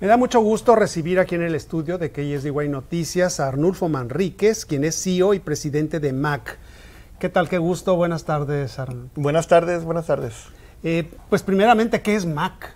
Me da mucho gusto recibir aquí en el estudio de Guay Noticias a Arnulfo Manríquez, quien es CEO y presidente de MAC. ¿Qué tal? Qué gusto. Buenas tardes, Arnulfo. Buenas tardes, buenas tardes. Eh, pues primeramente, ¿qué es MAC?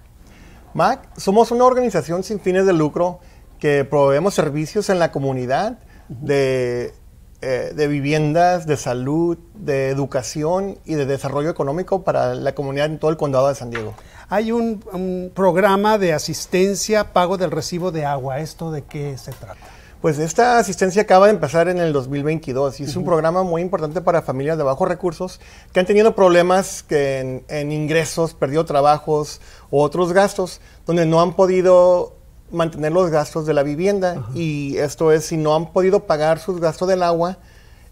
MAC, somos una organización sin fines de lucro que proveemos servicios en la comunidad de eh, de viviendas, de salud, de educación y de desarrollo económico para la comunidad en todo el condado de San Diego. Hay un, programa de asistencia, pago del recibo de agua. ¿Esto de qué se trata? Pues esta asistencia acaba de empezar en el 2022 y es un programa muy importante para familias de bajos recursos que han tenido problemas que en, ingresos, perdió trabajos u otros gastos, donde no han podido mantener los gastos de la vivienda y esto es si no han podido pagar sus gastos del agua,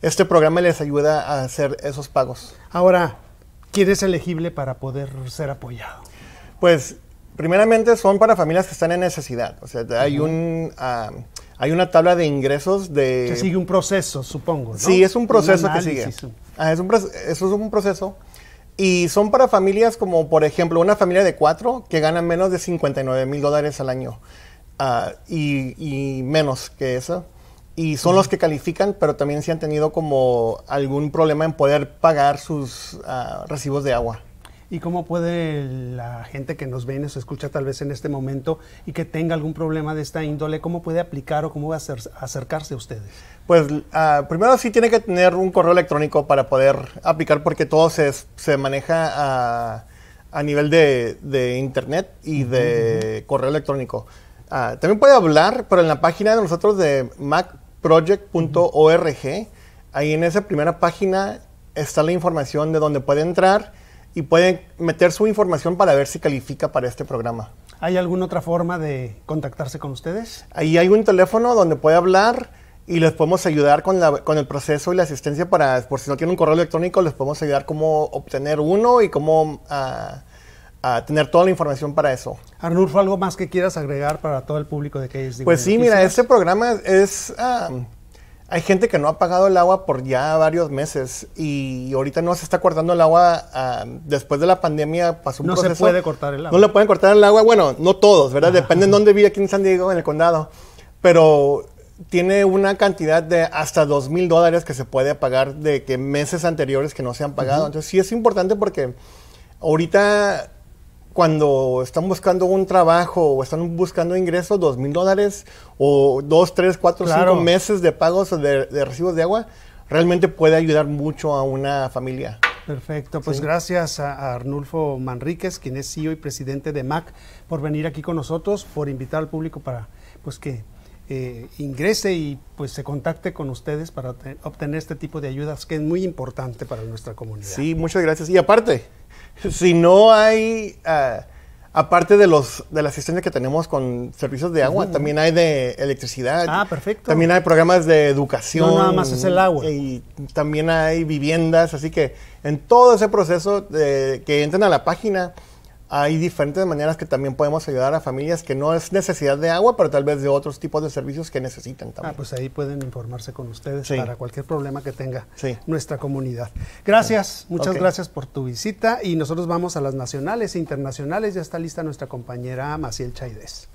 este programa les ayuda a hacer esos pagos. Ahora, ¿quién es elegible para poder ser apoyado? Pues primeramente son para familias que están en necesidad, o sea, hay un ah, hay una tabla de ingresos de que sigue un proceso, supongo, ¿no? Sí, es un proceso que sigue. Ah, es un, eso es un proceso y son para familias como, por ejemplo, una familia de cuatro que ganan menos de 59 mil dólares al año ah, y, menos que eso. Y son los que califican, pero también si han tenido como algún problema en poder pagar sus ah, recibos de agua y cómo puede la gente que nos ve y nos escucha tal vez en este momento y que tenga algún problema de esta índole, cómo puede aplicar o cómo va a acercarse a ustedes? Pues ah, primero sí tiene que tener un correo electrónico para poder aplicar porque todo se, maneja a, a nivel de, internet y de correo electrónico. Ah, también puede hablar, pero en la página de nosotros de macproject.org, ahí en esa primera página está la información de dónde puede entrar y pueden meter su información para ver si califica para este programa. ¿Hay alguna otra forma de contactarse con ustedes? Ahí hay un teléfono donde puede hablar y les podemos ayudar con, la, con el proceso y la asistencia para, por si no tienen un correo electrónico, les podemos ayudar cómo obtener uno y cómo ah, ah, tener toda la información para eso. Arnulfo, ¿algo más que quieras agregar para todo el público de que es Pues sí, mira, este programa es ah, hay gente que no ha pagado el agua por ya varios meses y ahorita no se está cortando el agua ah, después de la pandemia. Pasó un no se puede cortar el agua. No le pueden cortar el agua. Bueno, no todos, ¿verdad? Depende en dónde vive aquí en San Diego, en el condado. Pero tiene una cantidad de hasta dos mil dólares que se puede pagar de que meses anteriores que no se han pagado. Entonces sí es importante porque ahorita cuando están buscando un trabajo o están buscando ingresos, dos mil dólares o dos, tres, cuatro, cinco meses de pagos de, de, recibos de agua, realmente puede ayudar mucho a una familia. Perfecto, pues gracias a Arnulfo Manríquez, quien es CEO y presidente de MAC, por venir aquí con nosotros, por invitar al público para pues que eh, ingrese y pues se contacte con ustedes para obtener este tipo de ayudas que es muy importante para nuestra comunidad. Sí, muchas gracias. Y aparte, si no hay, ah, aparte de los de la asistencia que tenemos con servicios de agua, también hay de electricidad. Ah, perfecto. También hay programas de educación. No nada más es el agua. Y también hay viviendas, así que en todo ese proceso de, que entren a la página hay diferentes maneras que también podemos ayudar a familias que no es necesidad de agua, pero tal vez de otros tipos de servicios que necesitan ah, también. Ah, pues ahí pueden informarse con ustedes para cualquier problema que tenga nuestra comunidad. Gracias, muchas gracias por tu visita y nosotros vamos a las nacionales e internacionales. Ya está lista nuestra compañera Maciel Chaides.